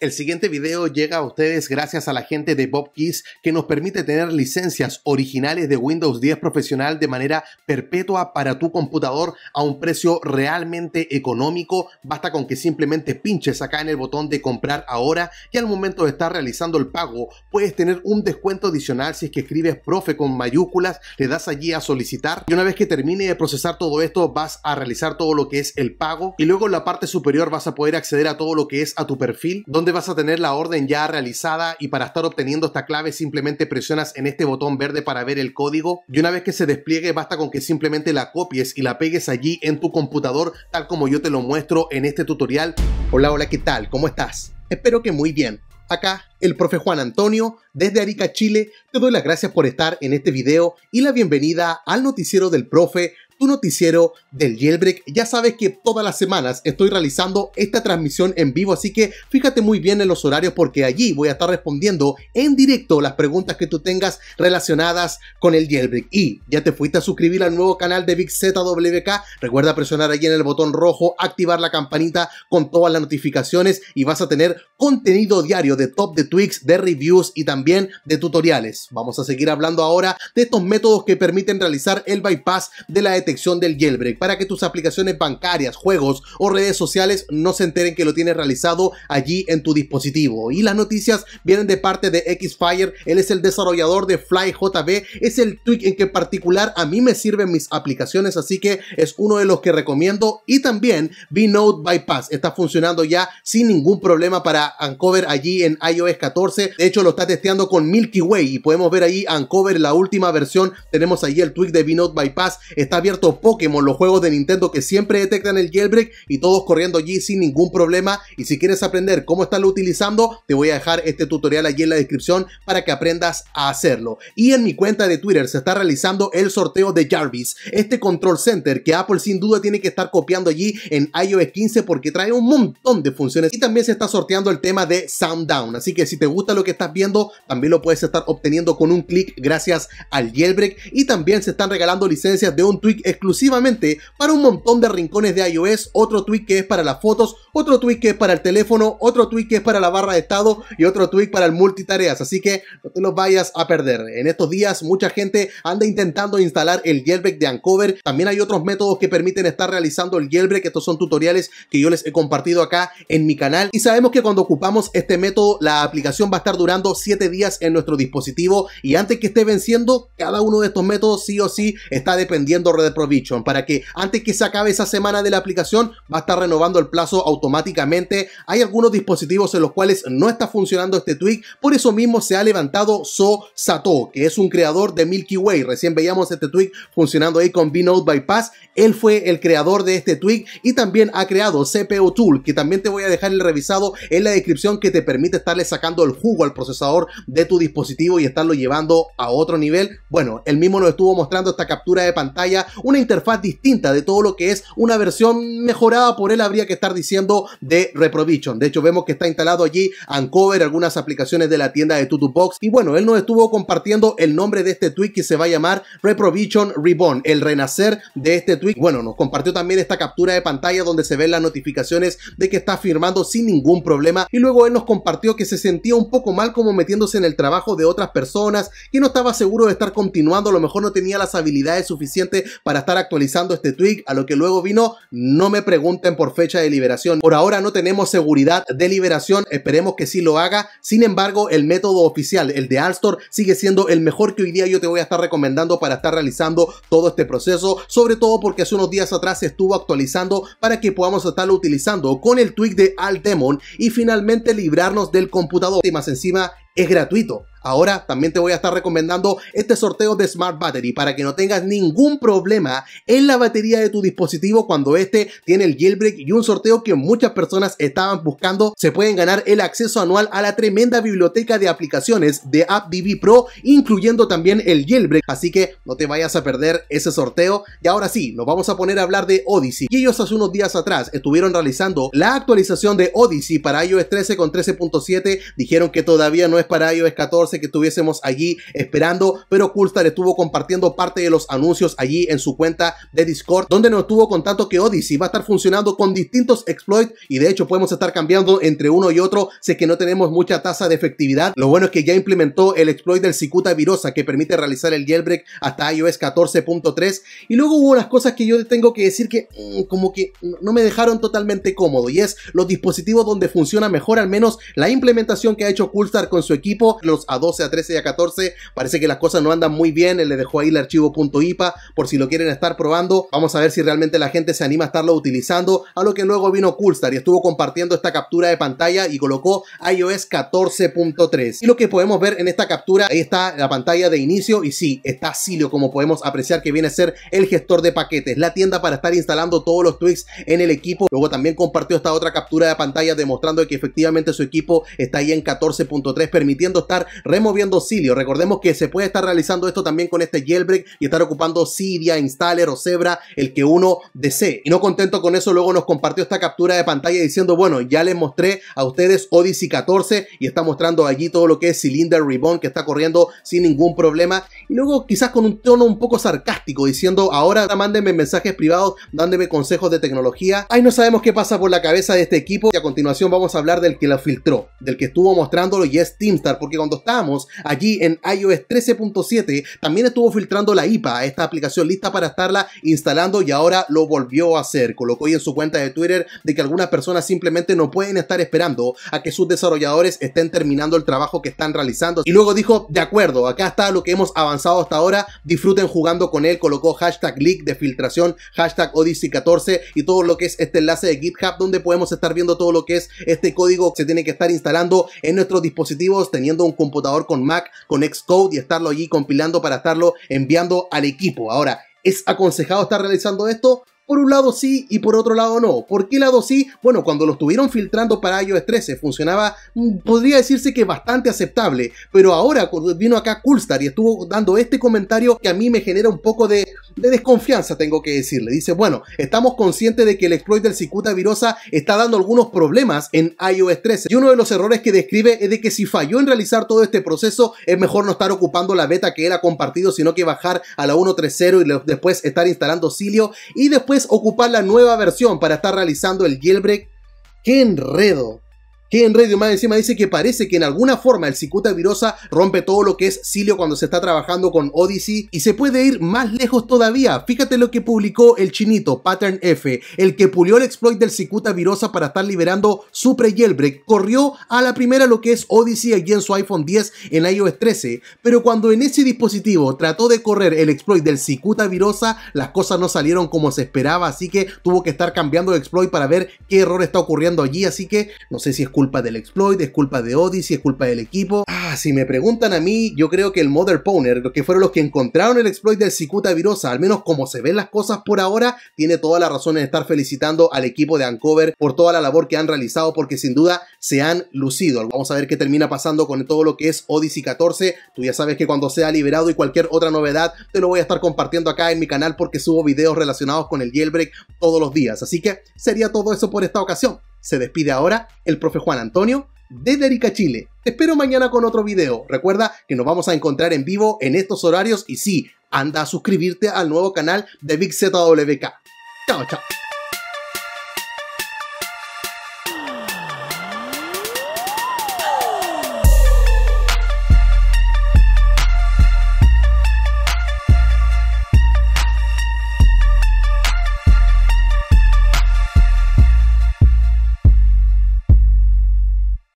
El siguiente video llega a ustedes gracias a la gente de Bob Keys que nos permite tener licencias originales de Windows 10 profesional de manera perpetua para tu computador a un precio realmente económico. Basta con que simplemente pinches acá en el botón de comprar ahora y al momento de estar realizando el pago puedes tener un descuento adicional si es que escribes profe con mayúsculas, le das allí a solicitar y una vez que termine de procesar todo esto vas a realizar todo lo que es el pago y luego en la parte superior vas a poder acceder a todo lo que es a tu perfil donde vas a tener la orden ya realizada y para estar obteniendo esta clave simplemente presionas en este botón verde para ver el código y una vez que se despliegue basta con que simplemente la copies y la pegues allí en tu computador tal como yo te lo muestro en este tutorial. Hola, hola, ¿qué tal? ¿Cómo estás? Espero que muy bien. Acá el profe Juan Antonio desde Arica, Chile. Te doy las gracias por estar en este video y la bienvenida al noticiero del profe tu noticiero del jailbreak. Ya sabes que todas las semanas estoy realizando esta transmisión en vivo, así que fíjate muy bien en los horarios porque allí voy a estar respondiendo en directo las preguntas que tú tengas relacionadas con el jailbreak. Y ya te fuiste a suscribir al nuevo canal de Big ZWK. Recuerda presionar allí en el botón rojo, activar la campanita con todas las notificaciones y vas a tener contenido diario de top de tweaks, de reviews y también de tutoriales. Vamos a seguir hablando ahora de estos métodos que permiten realizar el bypass de la detección del jailbreak para que tus aplicaciones bancarias, juegos o redes sociales no se enteren que lo tienes realizado allí en tu dispositivo. Y las noticias vienen de parte de Xfire, él es el desarrollador de FlyJB, es el tweak en que en particular a mí me sirven mis aplicaciones, así que es uno de los que recomiendo y también Vnode Bypass está funcionando ya sin ningún problema para Uncover allí en iOS 14. De hecho, lo está testeando con Milky Way y podemos ver ahí Uncover, la última versión. Tenemos ahí el tweak de VNode Bypass. Está abierto Pokémon, los juegos de Nintendo que siempre detectan el jailbreak y todos corriendo allí sin ningún problema. Y si quieres aprender cómo estarlo utilizando, te voy a dejar este tutorial allí en la descripción para que aprendas a hacerlo. Y en mi cuenta de Twitter se está realizando el sorteo de Jarvis, este control center que Apple sin duda tiene que estar copiando allí en iOS 15 porque trae un montón de funciones. Y también se está sorteando el tema de Sounddown. Así que si te gusta lo que estás viendo, también lo puedes estar obteniendo con un clic gracias al jailbreak. Y también se están regalando licencias de un tweak exclusivamente para un montón de rincones de iOS, otro tweak que es para las fotos, otro tweak que es para el teléfono, otro tweak que es para la barra de estado y otro tweak para el multitareas. Así que no te los vayas a perder. En estos días mucha gente anda intentando instalar el jailbreak de Uncover. También hay otros métodos que permiten estar realizando el jailbreak. Estos son tutoriales que yo les he compartido acá en mi canal. Y sabemos que cuando ocupamos este método, la aplicación va a estar durando 7 días en nuestro dispositivo y antes que esté venciendo, cada uno de estos métodos sí o sí está dependiendo Red Provision para que antes que se acabe esa semana de la aplicación va a estar renovando el plazo automáticamente. Hay algunos dispositivos en los cuales no está funcionando este tweak, por eso mismo se ha levantado So Sato, que es un creador de Milky Way. Recién veíamos este tweak funcionando ahí con B Vnode Bypass. Él fue el creador de este tweak y también ha creado CPU Tool, que también te voy a dejar el revisado en la descripción que te permite estarle sacando el jugo al procesador de tu dispositivo y estarlo llevando a otro nivel. Bueno, él mismo nos estuvo mostrando esta captura de pantalla, una interfaz distinta de todo lo que es una versión mejorada por él, habría que estar diciendo de Reprovision. De hecho, vemos que está instalado allí Uncover, algunas aplicaciones de la tienda de Tutubox. Y bueno, él nos estuvo compartiendo el nombre de este tweet que se va a llamar Reprovision Reborn, el renacer de este tweet. Bueno, nos compartió también esta captura de pantalla donde se ven las notificaciones de que está firmando sin ningún problema y luego él nos compartió que se sentía un poco mal como metiéndose en el trabajo de otras personas, que no estaba seguro de estar continuando, a lo mejor no tenía las habilidades suficientes para estar actualizando este tweak, a lo que luego vino, no me pregunten por fecha de liberación, por ahora no tenemos seguridad de liberación, esperemos que sí lo haga, sin embargo el método oficial, el de Alstor, sigue siendo el mejor que hoy día yo te voy a estar recomendando para estar realizando todo este proceso, sobre todo porque hace unos días atrás estuvo actualizando para que podamos estarlo utilizando con el tweak de Demon y finalmente librarnos del computador. Y más encima es gratuito. Ahora también te voy a estar recomendando este sorteo de Smart Battery para que no tengas ningún problema en la batería de tu dispositivo cuando este tiene el jailbreak y un sorteo que muchas personas estaban buscando. Se pueden ganar el acceso anual a la tremenda biblioteca de aplicaciones de AppDB Pro, incluyendo también el jailbreak. Así que no te vayas a perder ese sorteo. Y ahora sí, nos vamos a poner a hablar de Odyssey. Y ellos hace unos días atrás estuvieron realizando la actualización de Odyssey para iOS 13 con 13.7. Dijeron que todavía no es para iOS 14 que estuviésemos allí esperando, pero Coolstar estuvo compartiendo parte de los anuncios allí en su cuenta de Discord, donde nos tuvo contacto que Odyssey va a estar funcionando con distintos exploits y de hecho podemos estar cambiando entre uno y otro, sé que no tenemos mucha tasa de efectividad. Lo bueno es que ya implementó el exploit del Cicuta Virosa que permite realizar el jailbreak hasta iOS 14.3 y luego hubo unas cosas que yo tengo que decir que mm, como que no me dejaron totalmente cómodo y es los dispositivos donde funciona mejor al menos la implementación que ha hecho Coolstar con su equipo, los Adobe a 13 y a 14. Parece que las cosas no andan muy bien. Él le dejó ahí el archivo .ipa por si lo quieren estar probando. Vamos a ver si realmente la gente se anima a estarlo utilizando. A lo que luego vino Coolstar y estuvo compartiendo esta captura de pantalla y colocó iOS 14.3. Y lo que podemos ver en esta captura, ahí está la pantalla de inicio y sí, está Silio como podemos apreciar que viene a ser el gestor de paquetes, la tienda para estar instalando todos los tweaks en el equipo. Luego también compartió esta otra captura de pantalla demostrando que efectivamente su equipo está ahí en 14.3 permitiendo estar removiendo Cilio. Recordemos que se puede estar realizando esto también con este jailbreak y estar ocupando Cydia, Installer o Zebra, el que uno desee. Y no contento con eso, luego nos compartió esta captura de pantalla diciendo, bueno, ya les mostré a ustedes Odyssey 14 y está mostrando allí todo lo que es Cylinder Reborn que está corriendo sin ningún problema. Y luego quizás con un tono un poco sarcástico diciendo, ahora mándenme mensajes privados, dándome consejos de tecnología. Ahí no sabemos qué pasa por la cabeza de este equipo y a continuación vamos a hablar del que la filtró, del que estuvo mostrándolo y es Teamstar, porque cuando está allí en iOS 13.7, también estuvo filtrando la IPA, esta aplicación lista para estarla instalando y ahora lo volvió a hacer. Colocó y en su cuenta de Twitter de que algunas personas simplemente no pueden estar esperando a que sus desarrolladores estén terminando el trabajo que están realizando. Y luego dijo, de acuerdo, acá está lo que hemos avanzado hasta ahora, disfruten jugando con él, colocó hashtag leak de filtración, hashtag Odyssey 14 y todo lo que es este enlace de GitHub donde podemos estar viendo todo lo que es este código que se tiene que estar instalando en nuestros dispositivos teniendo un computador con Mac, con Xcode y estarlo allí compilando para estarlo enviando al equipo. Ahora, ¿es aconsejado estar realizando esto? Por un lado sí y por otro lado no. ¿Por qué lado sí? Bueno, cuando lo estuvieron filtrando para iOS 13 funcionaba, mm, podría decirse que bastante aceptable, pero ahora cuando vino acá Coolstar y estuvo dando este comentario que a mí me genera un poco de, desconfianza, tengo que decirle. Dice, bueno, estamos conscientes de que el exploit del cicuta virosa está dando algunos problemas en iOS 13 y uno de los errores que describe es de que si falló en realizar todo este proceso es mejor no estar ocupando la beta que era compartido, sino que bajar a la 1.3.0 y después estar instalando Cilio y después ocupar la nueva versión para estar realizando el jailbreak. ¡Qué enredo! Que en Radio más encima dice que parece que en alguna forma el Cicuta Virosa rompe todo lo que es Silio cuando se está trabajando con Odyssey y se puede ir más lejos todavía. Fíjate lo que publicó el chinito Pattern F, el que pulió el exploit del Cicuta Virosa para estar liberando Supre Jailbreak. Corrió a la primera lo que es Odyssey allí en su iPhone 10 en iOS 13, pero cuando en ese dispositivo trató de correr el exploit del Cicuta Virosa, las cosas no salieron como se esperaba, así que tuvo que estar cambiando el exploit para ver qué error está ocurriendo allí, así que no sé si es culpa del exploit, es culpa de Odyssey, es culpa del equipo. Ah, si me preguntan a mí, yo creo que el Mother Pwner, los que fueron los que encontraron el exploit del Cicuta Virosa, al menos como se ven las cosas por ahora, tiene toda la razón en estar felicitando al equipo de Ancover por toda la labor que han realizado, porque sin duda se han lucido. Vamos a ver qué termina pasando con todo lo que es Odyssey 14. Tú ya sabes que cuando sea liberado y cualquier otra novedad, te lo voy a estar compartiendo acá en mi canal porque subo videos relacionados con el jailbreak todos los días. Así que sería todo eso por esta ocasión. Se despide ahora el profe Juan Antonio de Derica Chile. Te espero mañana con otro video. Recuerda que nos vamos a encontrar en vivo en estos horarios y sí, anda a suscribirte al nuevo canal de Big ZWK. Chao, chao.